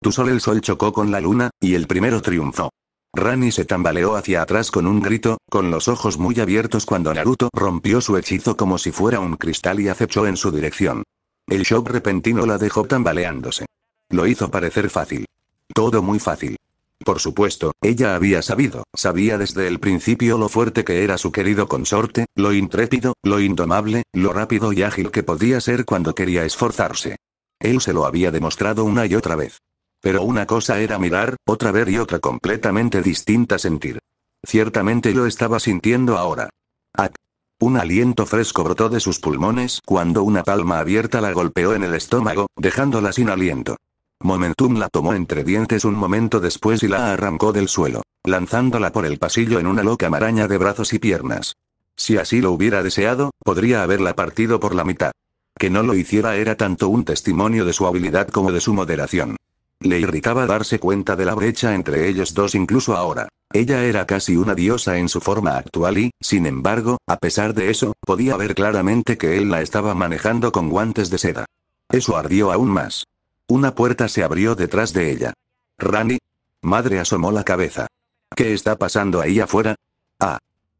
Tu sol el sol chocó con la luna, y el primero triunfó. Rani se tambaleó hacia atrás con un grito, con los ojos muy abiertos cuando Naruto rompió su hechizo como si fuera un cristal y acechó en su dirección. El shock repentino la dejó tambaleándose. Lo hizo parecer fácil. Todo muy fácil. Por supuesto, ella había sabido, sabía desde el principio lo fuerte que era su querido consorte, lo intrépido, lo indomable, lo rápido y ágil que podía ser cuando quería esforzarse. Él se lo había demostrado una y otra vez. Pero una cosa era mirar, otra ver y otra completamente distinta sentir. Ciertamente lo estaba sintiendo ahora. Un aliento fresco brotó de sus pulmones cuando una palma abierta la golpeó en el estómago, dejándola sin aliento. Momentum la tomó entre dientes un momento después y la arrancó del suelo, lanzándola por el pasillo en una loca maraña de brazos y piernas. Si así lo hubiera deseado, podría haberla partido por la mitad. Que no lo hiciera era tanto un testimonio de su habilidad como de su moderación. Le irritaba darse cuenta de la brecha entre ellos dos incluso ahora. Ella era casi una diosa en su forma actual y, sin embargo, a pesar de eso, podía ver claramente que él la estaba manejando con guantes de seda. Eso ardió aún más. Una puerta se abrió detrás de ella. Rani. Madre asomó la cabeza. ¿Qué está pasando ahí afuera? Ah.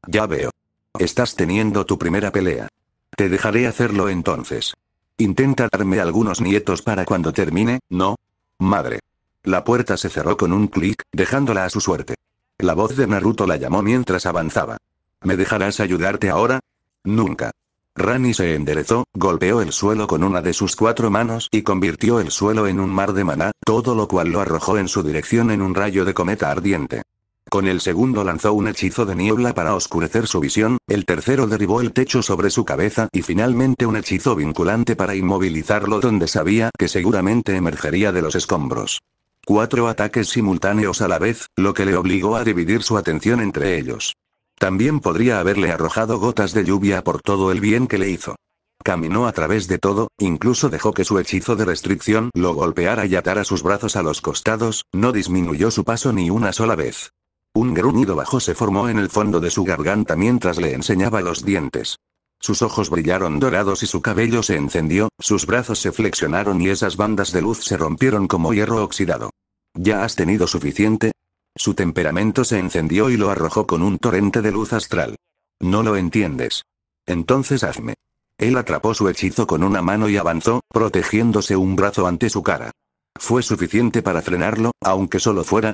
Ya veo. Estás teniendo tu primera pelea. Te dejaré hacerlo entonces. Intenta darme algunos nietos para cuando termine, ¿no? Madre. La puerta se cerró con un clic, dejándola a su suerte. La voz de Naruto la llamó mientras avanzaba. ¿Me dejarás ayudarte ahora? Nunca. Rani se enderezó, golpeó el suelo con una de sus cuatro manos y convirtió el suelo en un mar de maná, todo lo cual lo arrojó en su dirección en un rayo de cometa ardiente. Con el segundo lanzó un hechizo de niebla para oscurecer su visión, el tercero derribó el techo sobre su cabeza y finalmente un hechizo vinculante para inmovilizarlo donde sabía que seguramente emergería de los escombros. Cuatro ataques simultáneos a la vez, lo que le obligó a dividir su atención entre ellos. También podría haberle arrojado gotas de lluvia por todo el bien que le hizo. Caminó a través de todo, incluso dejó que su hechizo de restricción lo golpeara y atara sus brazos a los costados, no disminuyó su paso ni una sola vez. Un gruñido bajo se formó en el fondo de su garganta mientras le enseñaba los dientes. Sus ojos brillaron dorados y su cabello se encendió, sus brazos se flexionaron y esas bandas de luz se rompieron como hierro oxidado. ¿Ya has tenido suficiente? Su temperamento se encendió y lo arrojó con un torrente de luz astral. No lo entiendes. Entonces hazme. Él atrapó su hechizo con una mano y avanzó, protegiéndose un brazo ante su cara. Fue suficiente para frenarlo, aunque solo fuera.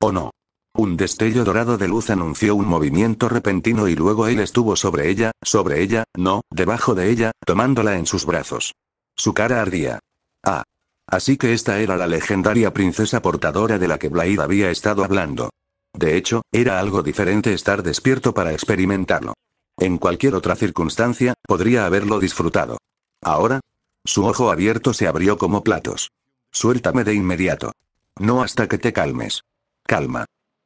¿O no? Un destello dorado de luz anunció un movimiento repentino y luego él estuvo sobre ella, sobre ella, no, debajo de ella, tomándola en sus brazos. Su cara ardía. Ah. Así que esta era la legendaria princesa portadora de la que Blair había estado hablando. De hecho, era algo diferente estar despierto para experimentarlo. En cualquier otra circunstancia, podría haberlo disfrutado. Ahora, su ojo abierto se abrió como platos. Suéltame de inmediato. No hasta que te calmes. Calma.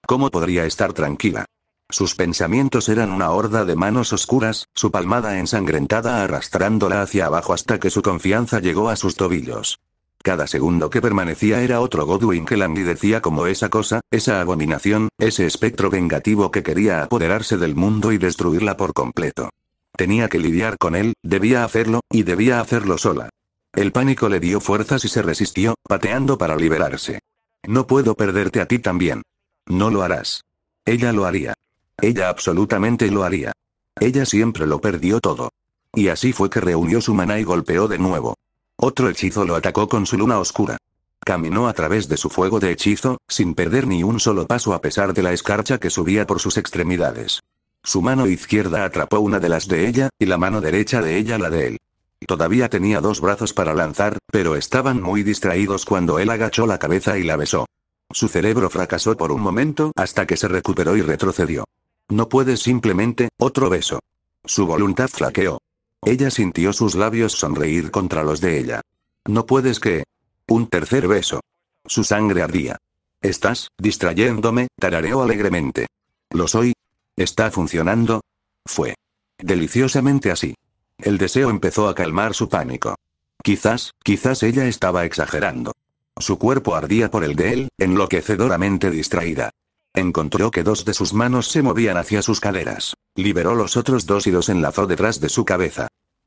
¿Cómo podría estar tranquila? Sus pensamientos eran una horda de manos oscuras, su palmada ensangrentada arrastrándola hacia abajo hasta que su confianza llegó a sus tobillos. Cada segundo que permanecía era otro Godwin que languidecía como esa cosa, esa abominación, ese espectro vengativo que quería apoderarse del mundo y destruirla por completo. Tenía que lidiar con él, debía hacerlo, y debía hacerlo sola. El pánico le dio fuerzas y se resistió, pateando para liberarse. No puedo perderte a ti también. No lo harás. Ella lo haría. Ella absolutamente lo haría. Ella siempre lo perdió todo. Y así fue que reunió su mana y golpeó de nuevo. Otro hechizo lo atacó con su luna oscura. Caminó a través de su fuego de hechizo, sin perder ni un solo paso a pesar de la escarcha que subía por sus extremidades. Su mano izquierda atrapó una de las de ella, y la mano derecha de ella la de él. Todavía tenía dos brazos para lanzar, pero estaban muy distraídos cuando él agachó la cabeza y la besó. Su cerebro fracasó por un momento hasta que se recuperó y retrocedió. No puedes simplemente, otro beso. Su voluntad flaqueó. Ella sintió sus labios sonreír contra los de ella. No puedes que... Un tercer beso. Su sangre ardía. Estás, distrayéndome, tarareó alegremente. Lo soy. Está funcionando. Fue. Deliciosamente así. El deseo empezó a calmar su pánico. Quizás, quizás ella estaba exagerando. Su cuerpo ardía por el de él, enloquecedoramente distraída. Encontró que dos de sus manos se movían hacia sus caderas. Liberó los otros dos y los enlazó detrás de su cabeza.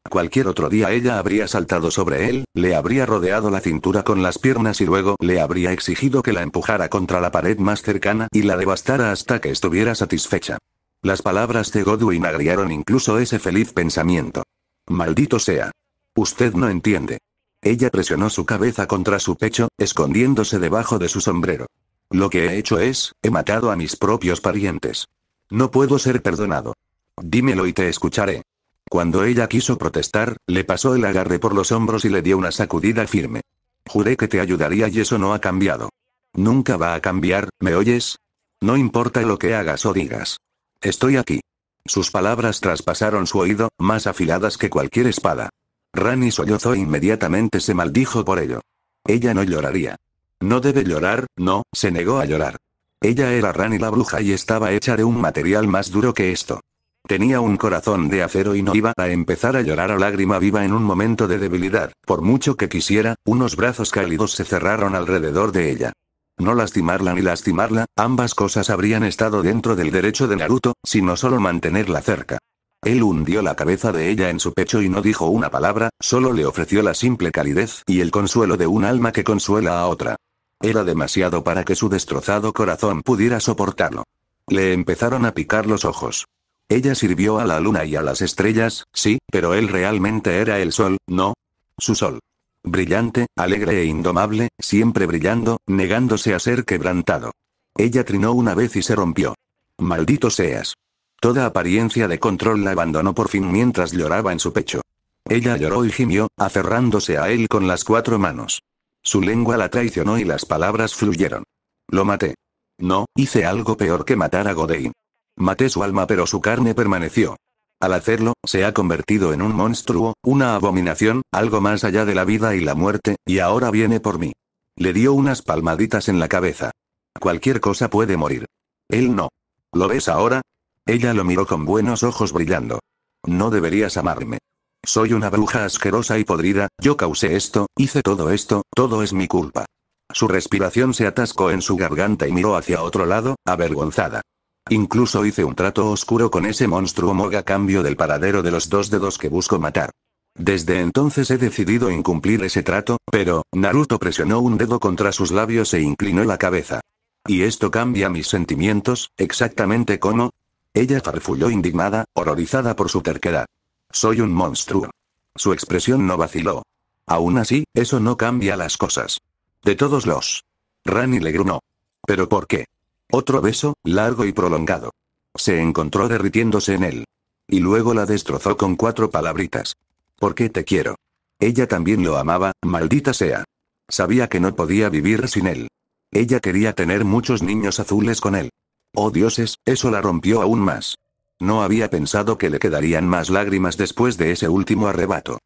Cualquier otro día ella habría saltado sobre él, le habría rodeado la cintura con las piernas y luego le habría exigido que la empujara contra la pared más cercana y la devastara hasta que estuviera satisfecha. Las palabras de Godwin agriaron incluso ese feliz pensamiento. Maldito sea. Usted no entiende. Ella presionó su cabeza contra su pecho, escondiéndose debajo de su sombrero. Lo que he hecho es, he matado a mis propios parientes. No puedo ser perdonado. Dímelo y te escucharé. Cuando ella quiso protestar, le pasó el agarre por los hombros y le dio una sacudida firme. Juré que te ayudaría y eso no ha cambiado. Nunca va a cambiar, ¿me oyes? No importa lo que hagas o digas. Estoy aquí. Sus palabras traspasaron su oído, más afiladas que cualquier espada. Rani sollozó e inmediatamente se maldijo por ello. Ella no lloraría. No debe llorar, no, se negó a llorar. Ella era Rani la bruja y estaba hecha de un material más duro que esto. Tenía un corazón de acero y no iba a empezar a llorar a lágrima viva en un momento de debilidad, por mucho que quisiera, unos brazos cálidos se cerraron alrededor de ella. No lastimarla ni lastimarla, ambas cosas habrían estado dentro del derecho de Naruto, sino solo mantenerla cerca. Él hundió la cabeza de ella en su pecho y no dijo una palabra, solo le ofreció la simple calidez y el consuelo de un alma que consuela a otra. Era demasiado para que su destrozado corazón pudiera soportarlo. Le empezaron a picar los ojos. Ella sirvió a la luna y a las estrellas, sí, pero él realmente era el sol, ¿no? Su sol. Brillante, alegre e indomable, siempre brillando, negándose a ser quebrantado. Ella trinó una vez y se rompió. Maldito seas. Toda apariencia de control la abandonó por fin mientras lloraba en su pecho. Ella lloró y gimió, aferrándose a él con las cuatro manos. Su lengua la traicionó y las palabras fluyeron. Lo maté. No, hice algo peor que matar a Godin. Maté su alma pero su carne permaneció. Al hacerlo, se ha convertido en un monstruo, una abominación, algo más allá de la vida y la muerte, y ahora viene por mí. Le dio unas palmaditas en la cabeza. Cualquier cosa puede morir. Él no. ¿Lo ves ahora? Ella lo miró con buenos ojos brillando. No deberías amarme. Soy una bruja asquerosa y podrida, yo causé esto, hice todo esto, todo es mi culpa. Su respiración se atascó en su garganta y miró hacia otro lado, avergonzada. Incluso hice un trato oscuro con ese monstruo moga a cambio del paradero de los dos dedos que busco matar. Desde entonces he decidido incumplir ese trato, pero, Naruto presionó un dedo contra sus labios e inclinó la cabeza. Y esto cambia mis sentimientos, exactamente como, ella farfulló indignada, horrorizada por su terquedad. Soy un monstruo. Su expresión no vaciló. Aún así, eso no cambia las cosas. De todos los. Rani le grunó. ¿Pero por qué? Otro beso, largo y prolongado. Se encontró derritiéndose en él. Y luego la destrozó con cuatro palabritas. ¿Por qué te quiero? Ella también lo amaba, maldita sea. Sabía que no podía vivir sin él. Ella quería tener muchos niños azules con él. Oh dioses, eso la rompió aún más. No había pensado que le quedarían más lágrimas después de ese último arrebato.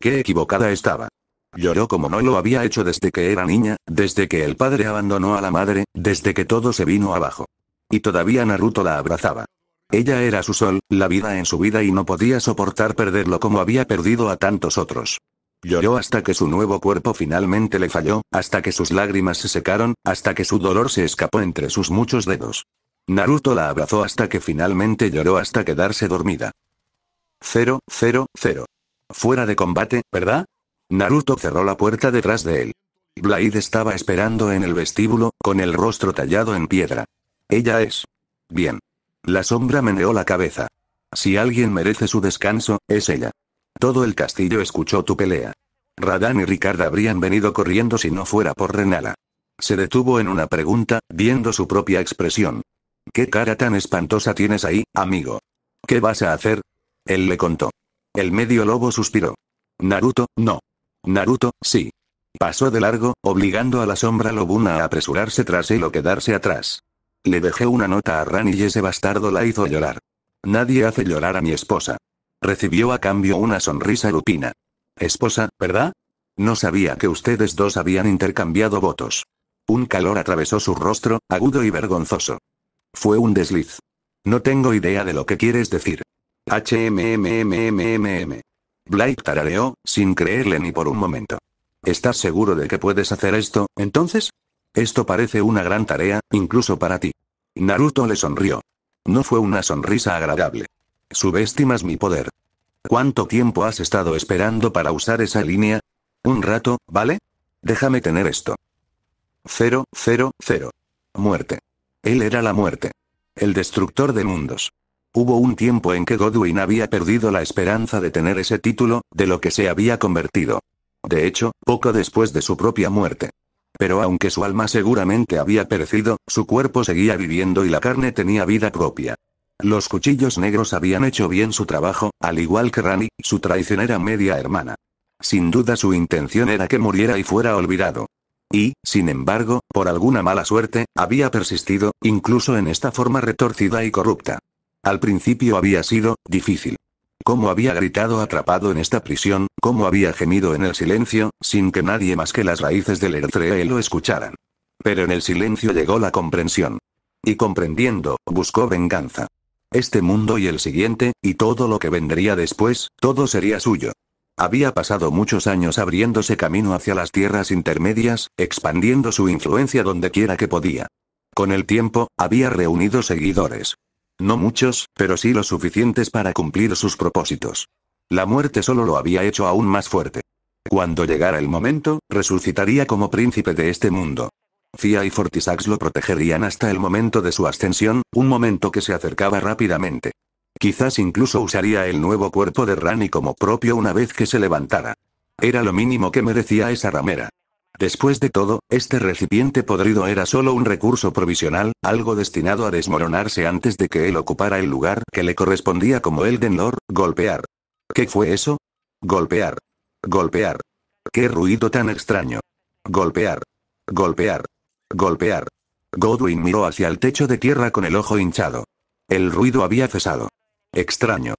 Qué equivocada estaba. Lloró como no lo había hecho desde que era niña, desde que el padre abandonó a la madre, desde que todo se vino abajo. Y todavía Naruto la abrazaba. Ella era su sol, la vida en su vida y no podía soportar perderlo como había perdido a tantos otros. Lloró hasta que su nuevo cuerpo finalmente le falló, hasta que sus lágrimas se secaron, hasta que su dolor se escapó entre sus muchos dedos. Naruto la abrazó hasta que finalmente lloró hasta quedarse dormida. Cero, cero, cero. Fuera de combate, ¿verdad? Naruto cerró la puerta detrás de él. Blade estaba esperando en el vestíbulo, con el rostro tallado en piedra. Ella es. Bien. La sombra meneó la cabeza. Si alguien merece su descanso, es ella. Todo el castillo escuchó tu pelea. Radan y Ricardo habrían venido corriendo si no fuera por Renala. Se detuvo en una pregunta, viendo su propia expresión. ¿Qué cara tan espantosa tienes ahí, amigo? ¿Qué vas a hacer? Él le contó. El medio lobo suspiró. Naruto, no. Naruto, sí. Pasó de largo, obligando a la sombra lobuna a apresurarse tras él o quedarse atrás. Le dejé una nota a Ran y ese bastardo la hizo llorar. Nadie hace llorar a mi esposa. Recibió a cambio una sonrisa lupina. Esposa, ¿verdad? No sabía que ustedes dos habían intercambiado votos. Un calor atravesó su rostro, agudo y vergonzoso. Fue un desliz. No tengo idea de lo que quieres decir. HMMMMMM. Blake tarareó, sin creerle ni por un momento. ¿Estás seguro de que puedes hacer esto, entonces? Esto parece una gran tarea, incluso para ti. Naruto le sonrió. No fue una sonrisa agradable. Subestimas mi poder. ¿Cuánto tiempo has estado esperando para usar esa línea? Un rato, ¿vale? Déjame tener esto. 0, Muerte. Él era la muerte. El destructor de mundos. Hubo un tiempo en que Godwin había perdido la esperanza de tener ese título, de lo que se había convertido. De hecho, poco después de su propia muerte. Pero aunque su alma seguramente había perecido, su cuerpo seguía viviendo y la carne tenía vida propia. Los cuchillos negros habían hecho bien su trabajo, al igual que Rani, su traicionera media hermana. Sin duda su intención era que muriera y fuera olvidado y, sin embargo, por alguna mala suerte, había persistido, incluso en esta forma retorcida y corrupta. Al principio había sido, difícil. Cómo había gritado atrapado en esta prisión, cómo había gemido en el silencio, sin que nadie más que las raíces del Eritrea lo escucharan. Pero en el silencio llegó la comprensión. Y comprendiendo, buscó venganza. Este mundo y el siguiente, y todo lo que vendría después, todo sería suyo. Había pasado muchos años abriéndose camino hacia las tierras intermedias, expandiendo su influencia donde quiera que podía. Con el tiempo, había reunido seguidores. No muchos, pero sí los suficientes para cumplir sus propósitos. La muerte solo lo había hecho aún más fuerte. Cuando llegara el momento, resucitaría como príncipe de este mundo. Fia y Fortisax lo protegerían hasta el momento de su ascensión, un momento que se acercaba rápidamente. Quizás incluso usaría el nuevo cuerpo de Rani como propio una vez que se levantara. Era lo mínimo que merecía esa ramera. Después de todo, este recipiente podrido era solo un recurso provisional, algo destinado a desmoronarse antes de que él ocupara el lugar que le correspondía como Elden Lord, golpear. ¿Qué fue eso? Golpear. Golpear. Qué ruido tan extraño. Golpear. Golpear. Golpear. Godwin miró hacia el techo de tierra con el ojo hinchado. El ruido había cesado. Extraño.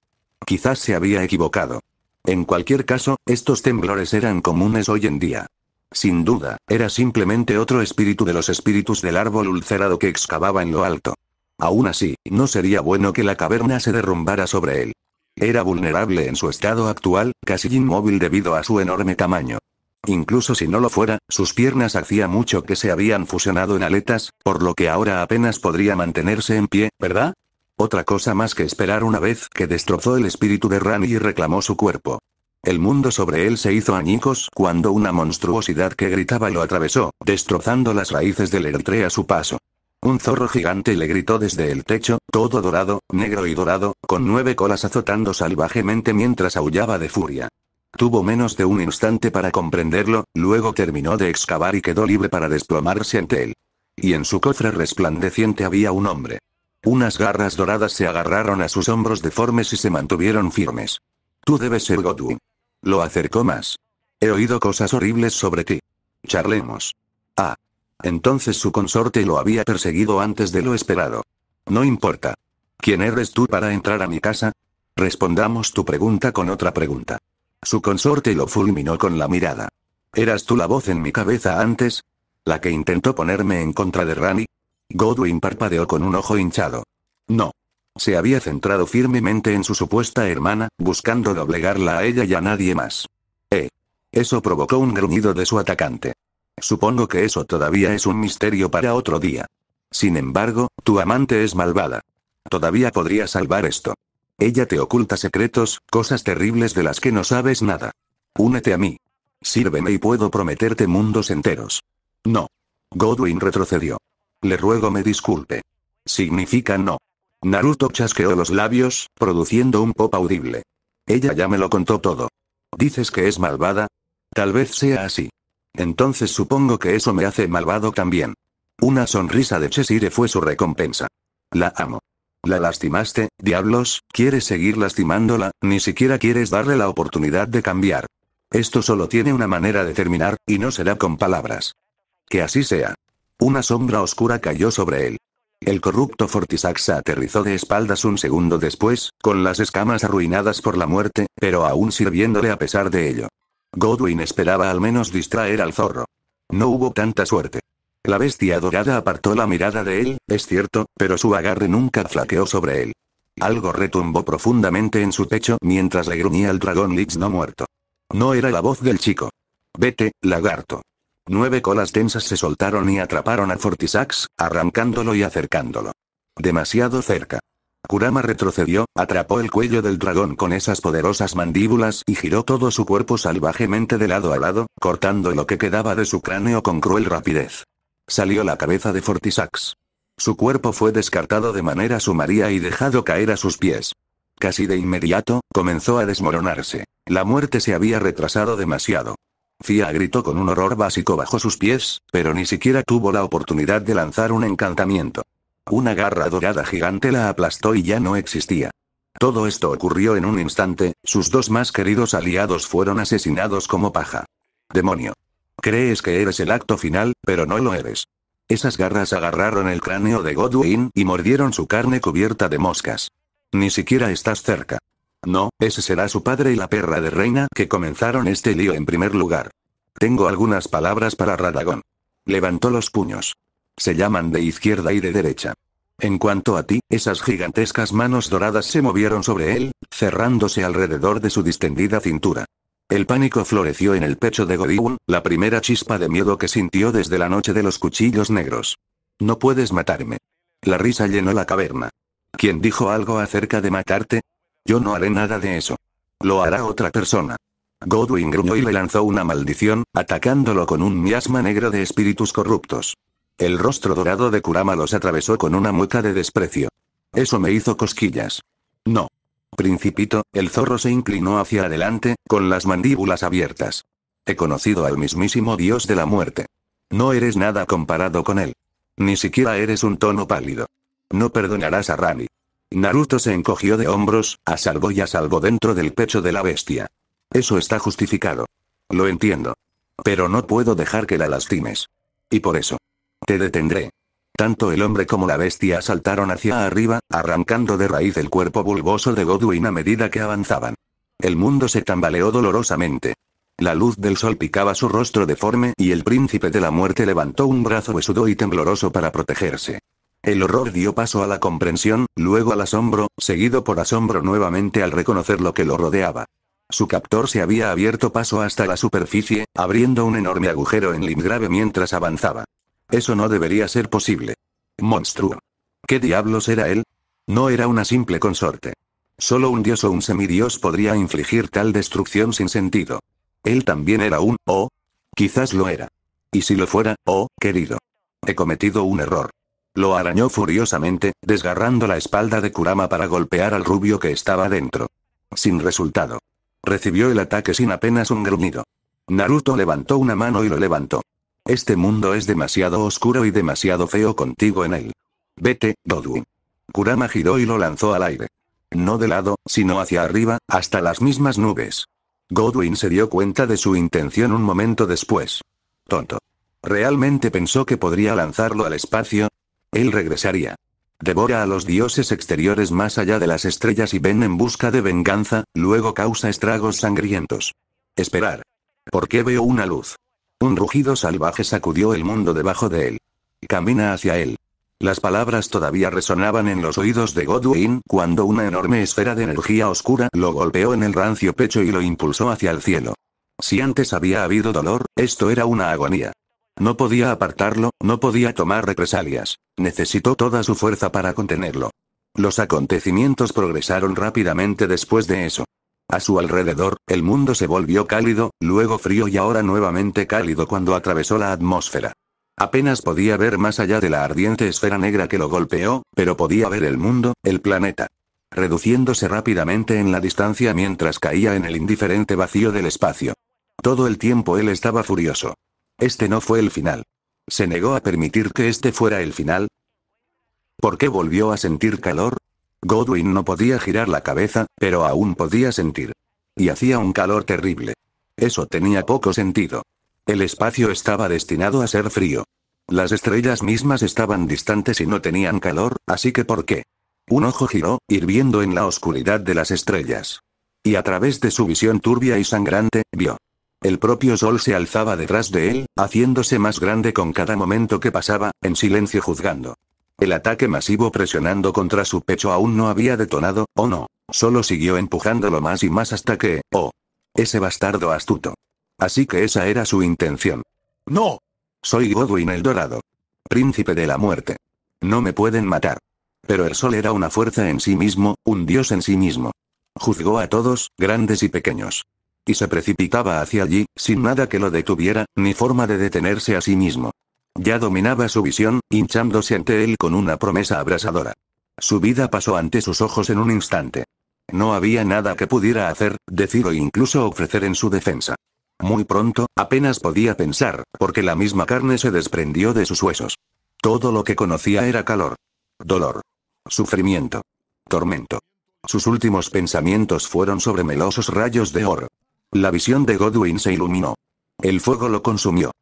Quizás se había equivocado. En cualquier caso, estos temblores eran comunes hoy en día. Sin duda, era simplemente otro espíritu de los espíritus del árbol ulcerado que excavaba en lo alto. Aún así, no sería bueno que la caverna se derrumbara sobre él. Era vulnerable en su estado actual, casi inmóvil debido a su enorme tamaño. Incluso si no lo fuera, sus piernas hacía mucho que se habían fusionado en aletas, por lo que ahora apenas podría mantenerse en pie, ¿verdad? Otra cosa más que esperar una vez que destrozó el espíritu de Rani y reclamó su cuerpo. El mundo sobre él se hizo añicos cuando una monstruosidad que gritaba lo atravesó, destrozando las raíces del Eritre a su paso. Un zorro gigante le gritó desde el techo, todo dorado, negro y dorado, con nueve colas azotando salvajemente mientras aullaba de furia. Tuvo menos de un instante para comprenderlo, luego terminó de excavar y quedó libre para desplomarse ante él. Y en su cofre resplandeciente había un hombre. Unas garras doradas se agarraron a sus hombros deformes y se mantuvieron firmes. Tú debes ser Godwin. Lo acercó más. He oído cosas horribles sobre ti. Charlemos. Ah. Entonces su consorte lo había perseguido antes de lo esperado. No importa. ¿Quién eres tú para entrar a mi casa? Respondamos tu pregunta con otra pregunta. Su consorte lo fulminó con la mirada. ¿Eras tú la voz en mi cabeza antes? ¿La que intentó ponerme en contra de Rani? Godwin parpadeó con un ojo hinchado. No. Se había centrado firmemente en su supuesta hermana, buscando doblegarla a ella y a nadie más. Eh. Eso provocó un gruñido de su atacante. Supongo que eso todavía es un misterio para otro día. Sin embargo, tu amante es malvada. Todavía podría salvar esto. Ella te oculta secretos, cosas terribles de las que no sabes nada. Únete a mí. Sírveme y puedo prometerte mundos enteros. No. Godwin retrocedió. Le ruego me disculpe. Significa no. Naruto chasqueó los labios, produciendo un pop audible. Ella ya me lo contó todo. ¿Dices que es malvada? Tal vez sea así. Entonces supongo que eso me hace malvado también. Una sonrisa de Cheshire fue su recompensa. La amo. La lastimaste, diablos, quieres seguir lastimándola, ni siquiera quieres darle la oportunidad de cambiar. Esto solo tiene una manera de terminar, y no será con palabras. Que así sea. Una sombra oscura cayó sobre él. El corrupto se aterrizó de espaldas un segundo después, con las escamas arruinadas por la muerte, pero aún sirviéndole a pesar de ello. Godwin esperaba al menos distraer al zorro. No hubo tanta suerte. La bestia dorada apartó la mirada de él, es cierto, pero su agarre nunca flaqueó sobre él. Algo retumbó profundamente en su pecho mientras le gruñía el dragón Lich no muerto. No era la voz del chico. Vete, lagarto. Nueve colas tensas se soltaron y atraparon a Fortisax, arrancándolo y acercándolo. Demasiado cerca. Kurama retrocedió, atrapó el cuello del dragón con esas poderosas mandíbulas y giró todo su cuerpo salvajemente de lado a lado, cortando lo que quedaba de su cráneo con cruel rapidez. Salió la cabeza de Fortisax. Su cuerpo fue descartado de manera sumaria y dejado caer a sus pies. Casi de inmediato, comenzó a desmoronarse. La muerte se había retrasado demasiado. Fia gritó con un horror básico bajo sus pies, pero ni siquiera tuvo la oportunidad de lanzar un encantamiento. Una garra dorada gigante la aplastó y ya no existía. Todo esto ocurrió en un instante, sus dos más queridos aliados fueron asesinados como paja. Demonio. Crees que eres el acto final, pero no lo eres. Esas garras agarraron el cráneo de Godwin y mordieron su carne cubierta de moscas. Ni siquiera estás cerca. No, ese será su padre y la perra de reina que comenzaron este lío en primer lugar. Tengo algunas palabras para Radagón. Levantó los puños. Se llaman de izquierda y de derecha. En cuanto a ti, esas gigantescas manos doradas se movieron sobre él, cerrándose alrededor de su distendida cintura. El pánico floreció en el pecho de Godiwun, la primera chispa de miedo que sintió desde la noche de los cuchillos negros. No puedes matarme. La risa llenó la caverna. ¿Quién dijo algo acerca de matarte? Yo no haré nada de eso. Lo hará otra persona. Godwin gruñó y le lanzó una maldición, atacándolo con un miasma negro de espíritus corruptos. El rostro dorado de Kurama los atravesó con una mueca de desprecio. Eso me hizo cosquillas. No. Principito, el zorro se inclinó hacia adelante, con las mandíbulas abiertas. He conocido al mismísimo dios de la muerte. No eres nada comparado con él. Ni siquiera eres un tono pálido. No perdonarás a Rani. Naruto se encogió de hombros, a salvo y a salvo dentro del pecho de la bestia. Eso está justificado. Lo entiendo. Pero no puedo dejar que la lastimes. Y por eso. Te detendré. Tanto el hombre como la bestia saltaron hacia arriba, arrancando de raíz el cuerpo bulboso de Godwin a medida que avanzaban. El mundo se tambaleó dolorosamente. La luz del sol picaba su rostro deforme y el príncipe de la muerte levantó un brazo besudo y tembloroso para protegerse. El horror dio paso a la comprensión, luego al asombro, seguido por asombro nuevamente al reconocer lo que lo rodeaba. Su captor se había abierto paso hasta la superficie, abriendo un enorme agujero en Limgrave mientras avanzaba. Eso no debería ser posible. Monstruo. ¿Qué diablos era él? No era una simple consorte. Solo un dios o un semidios podría infligir tal destrucción sin sentido. Él también era un, o, quizás lo era. Y si lo fuera, oh, querido. He cometido un error. Lo arañó furiosamente, desgarrando la espalda de Kurama para golpear al rubio que estaba dentro. Sin resultado. Recibió el ataque sin apenas un gruñido. Naruto levantó una mano y lo levantó. Este mundo es demasiado oscuro y demasiado feo contigo en él. Vete, Godwin. Kurama giró y lo lanzó al aire. No de lado, sino hacia arriba, hasta las mismas nubes. Godwin se dio cuenta de su intención un momento después. Tonto. Realmente pensó que podría lanzarlo al espacio, él regresaría. Devora a los dioses exteriores más allá de las estrellas y ven en busca de venganza, luego causa estragos sangrientos. Esperar. ¿Por qué veo una luz? Un rugido salvaje sacudió el mundo debajo de él. Camina hacia él. Las palabras todavía resonaban en los oídos de Godwin cuando una enorme esfera de energía oscura lo golpeó en el rancio pecho y lo impulsó hacia el cielo. Si antes había habido dolor, esto era una agonía. No podía apartarlo, no podía tomar represalias. Necesitó toda su fuerza para contenerlo. Los acontecimientos progresaron rápidamente después de eso. A su alrededor, el mundo se volvió cálido, luego frío y ahora nuevamente cálido cuando atravesó la atmósfera. Apenas podía ver más allá de la ardiente esfera negra que lo golpeó, pero podía ver el mundo, el planeta. Reduciéndose rápidamente en la distancia mientras caía en el indiferente vacío del espacio. Todo el tiempo él estaba furioso. Este no fue el final. Se negó a permitir que este fuera el final. ¿Por qué volvió a sentir calor? Godwin no podía girar la cabeza, pero aún podía sentir. Y hacía un calor terrible. Eso tenía poco sentido. El espacio estaba destinado a ser frío. Las estrellas mismas estaban distantes y no tenían calor, así que ¿por qué? Un ojo giró, hirviendo en la oscuridad de las estrellas. Y a través de su visión turbia y sangrante, vio. El propio sol se alzaba detrás de él, haciéndose más grande con cada momento que pasaba, en silencio juzgando. El ataque masivo presionando contra su pecho aún no había detonado, o no, solo siguió empujándolo más y más hasta que, oh, ese bastardo astuto. Así que esa era su intención. ¡No! Soy Godwin el Dorado. Príncipe de la muerte. No me pueden matar. Pero el sol era una fuerza en sí mismo, un dios en sí mismo. Juzgó a todos, grandes y pequeños. Y se precipitaba hacia allí, sin nada que lo detuviera, ni forma de detenerse a sí mismo. Ya dominaba su visión, hinchándose ante él con una promesa abrasadora. Su vida pasó ante sus ojos en un instante. No había nada que pudiera hacer, decir o incluso ofrecer en su defensa. Muy pronto, apenas podía pensar, porque la misma carne se desprendió de sus huesos. Todo lo que conocía era calor. Dolor. Sufrimiento. Tormento. Sus últimos pensamientos fueron sobre melosos rayos de oro. La visión de Godwin se iluminó. El fuego lo consumió.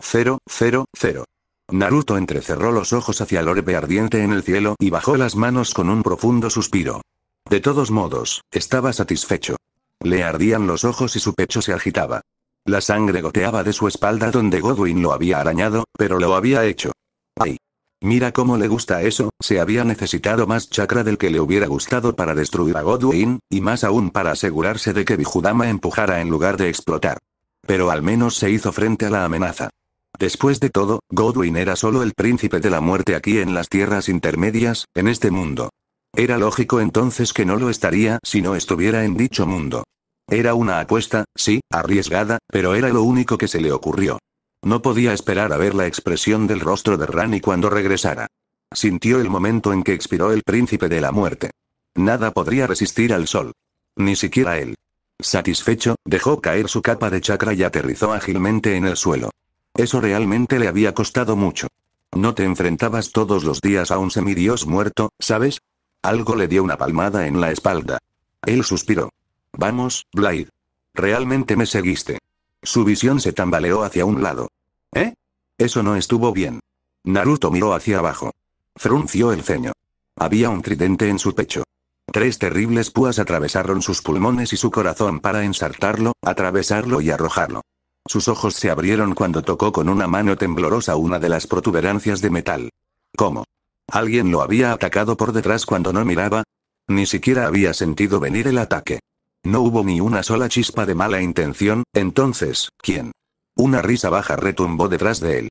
Cero, cero, cero. Naruto entrecerró los ojos hacia el orbe ardiente en el cielo y bajó las manos con un profundo suspiro. De todos modos, estaba satisfecho. Le ardían los ojos y su pecho se agitaba. La sangre goteaba de su espalda donde Godwin lo había arañado, pero lo había hecho. ¡Ay! Mira cómo le gusta eso, se había necesitado más chakra del que le hubiera gustado para destruir a Godwin, y más aún para asegurarse de que Bijudama empujara en lugar de explotar. Pero al menos se hizo frente a la amenaza. Después de todo, Godwin era solo el príncipe de la muerte aquí en las tierras intermedias, en este mundo. Era lógico entonces que no lo estaría si no estuviera en dicho mundo. Era una apuesta, sí, arriesgada, pero era lo único que se le ocurrió. No podía esperar a ver la expresión del rostro de Rani cuando regresara. Sintió el momento en que expiró el príncipe de la muerte. Nada podría resistir al sol. Ni siquiera él. Satisfecho, dejó caer su capa de chakra y aterrizó ágilmente en el suelo. Eso realmente le había costado mucho. No te enfrentabas todos los días a un semidios muerto, ¿sabes? Algo le dio una palmada en la espalda. Él suspiró. Vamos, Blade. Realmente me seguiste. Su visión se tambaleó hacia un lado. ¿Eh? Eso no estuvo bien. Naruto miró hacia abajo. Frunció el ceño. Había un tridente en su pecho. Tres terribles púas atravesaron sus pulmones y su corazón para ensartarlo, atravesarlo y arrojarlo. Sus ojos se abrieron cuando tocó con una mano temblorosa una de las protuberancias de metal. ¿Cómo? ¿Alguien lo había atacado por detrás cuando no miraba? Ni siquiera había sentido venir el ataque. No hubo ni una sola chispa de mala intención, entonces, ¿quién? Una risa baja retumbó detrás de él.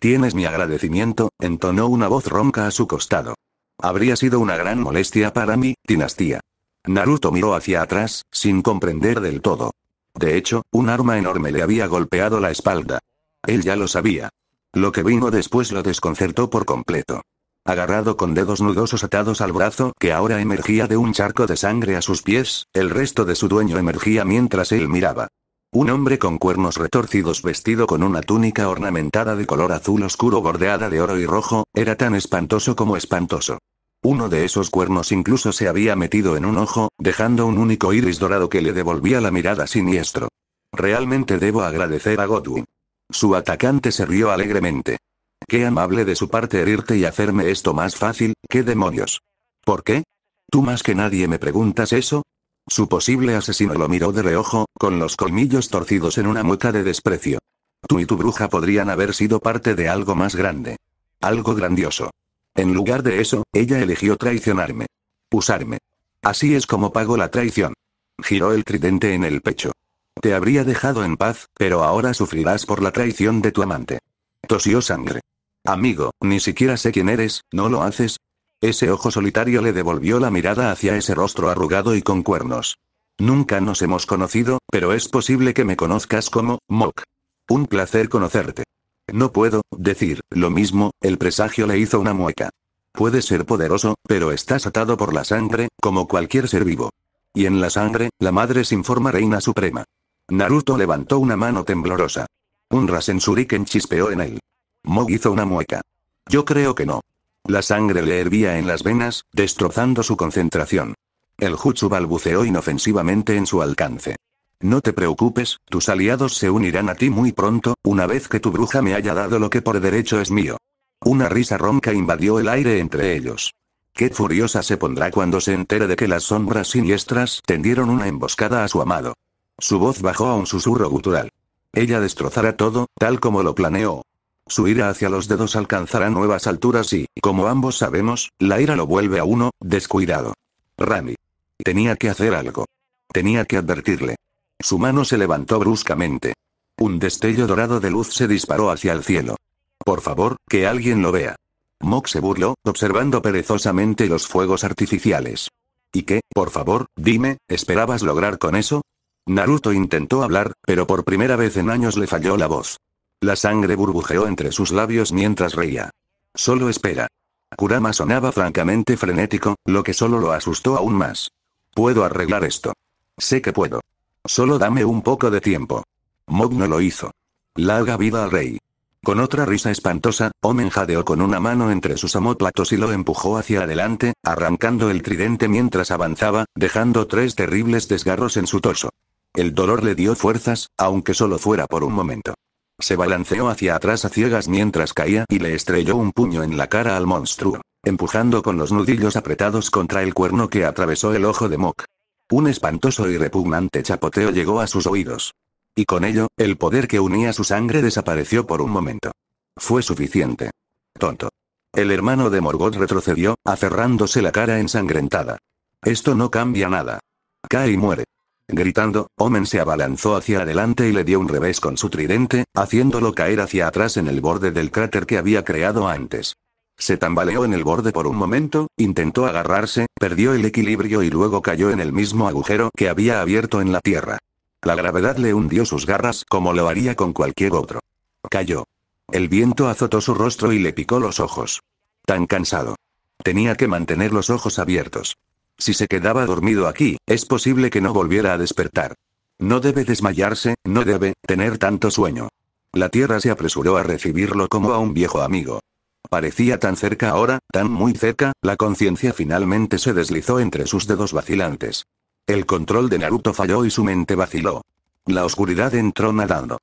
Tienes mi agradecimiento, entonó una voz ronca a su costado. Habría sido una gran molestia para mí, dinastía. Naruto miró hacia atrás, sin comprender del todo. De hecho, un arma enorme le había golpeado la espalda. Él ya lo sabía. Lo que vino después lo desconcertó por completo. Agarrado con dedos nudosos atados al brazo que ahora emergía de un charco de sangre a sus pies, el resto de su dueño emergía mientras él miraba. Un hombre con cuernos retorcidos vestido con una túnica ornamentada de color azul oscuro bordeada de oro y rojo, era tan espantoso como espantoso. Uno de esos cuernos incluso se había metido en un ojo, dejando un único iris dorado que le devolvía la mirada siniestro. Realmente debo agradecer a Godwin. Su atacante se rió alegremente. Qué amable de su parte herirte y hacerme esto más fácil, qué demonios. ¿Por qué? Tú más que nadie me preguntas eso, su posible asesino lo miró de reojo, con los colmillos torcidos en una mueca de desprecio. Tú y tu bruja podrían haber sido parte de algo más grande. Algo grandioso. En lugar de eso, ella eligió traicionarme. Usarme. Así es como pago la traición. Giró el tridente en el pecho. Te habría dejado en paz, pero ahora sufrirás por la traición de tu amante. Tosió sangre. Amigo, ni siquiera sé quién eres, ¿no lo haces? Ese ojo solitario le devolvió la mirada hacia ese rostro arrugado y con cuernos. Nunca nos hemos conocido, pero es posible que me conozcas como, Mok. Un placer conocerte. No puedo, decir, lo mismo, el presagio le hizo una mueca. Puede ser poderoso, pero estás atado por la sangre, como cualquier ser vivo. Y en la sangre, la madre se informa reina suprema. Naruto levantó una mano temblorosa. Un Rasen chispeó en él. Mo hizo una mueca. Yo creo que no. La sangre le hervía en las venas, destrozando su concentración. El Jutsu balbuceó inofensivamente en su alcance. No te preocupes, tus aliados se unirán a ti muy pronto, una vez que tu bruja me haya dado lo que por derecho es mío. Una risa ronca invadió el aire entre ellos. Qué furiosa se pondrá cuando se entere de que las sombras siniestras tendieron una emboscada a su amado. Su voz bajó a un susurro gutural. Ella destrozará todo, tal como lo planeó. Su ira hacia los dedos alcanzará nuevas alturas y, como ambos sabemos, la ira lo vuelve a uno, descuidado. Rami. Tenía que hacer algo. Tenía que advertirle. Su mano se levantó bruscamente. Un destello dorado de luz se disparó hacia el cielo. Por favor, que alguien lo vea. Mok se burló, observando perezosamente los fuegos artificiales. ¿Y qué, por favor, dime, esperabas lograr con eso? Naruto intentó hablar, pero por primera vez en años le falló la voz. La sangre burbujeó entre sus labios mientras reía. Solo espera. Kurama sonaba francamente frenético, lo que solo lo asustó aún más. Puedo arreglar esto. Sé que puedo. Solo dame un poco de tiempo. Mog no lo hizo. Larga vida al rey. Con otra risa espantosa, Omen jadeó con una mano entre sus omóplatos y lo empujó hacia adelante, arrancando el tridente mientras avanzaba, dejando tres terribles desgarros en su torso. El dolor le dio fuerzas, aunque solo fuera por un momento. Se balanceó hacia atrás a ciegas mientras caía y le estrelló un puño en la cara al monstruo, empujando con los nudillos apretados contra el cuerno que atravesó el ojo de Mok. Un espantoso y repugnante chapoteo llegó a sus oídos. Y con ello, el poder que unía su sangre desapareció por un momento. Fue suficiente. Tonto. El hermano de Morgoth retrocedió, aferrándose la cara ensangrentada. Esto no cambia nada. Cae y muere. Gritando, Omen se abalanzó hacia adelante y le dio un revés con su tridente, haciéndolo caer hacia atrás en el borde del cráter que había creado antes. Se tambaleó en el borde por un momento, intentó agarrarse, perdió el equilibrio y luego cayó en el mismo agujero que había abierto en la tierra. La gravedad le hundió sus garras como lo haría con cualquier otro. Cayó. El viento azotó su rostro y le picó los ojos. Tan cansado. Tenía que mantener los ojos abiertos. Si se quedaba dormido aquí, es posible que no volviera a despertar. No debe desmayarse, no debe tener tanto sueño. La Tierra se apresuró a recibirlo como a un viejo amigo. Parecía tan cerca ahora, tan muy cerca, la conciencia finalmente se deslizó entre sus dedos vacilantes. El control de Naruto falló y su mente vaciló. La oscuridad entró nadando.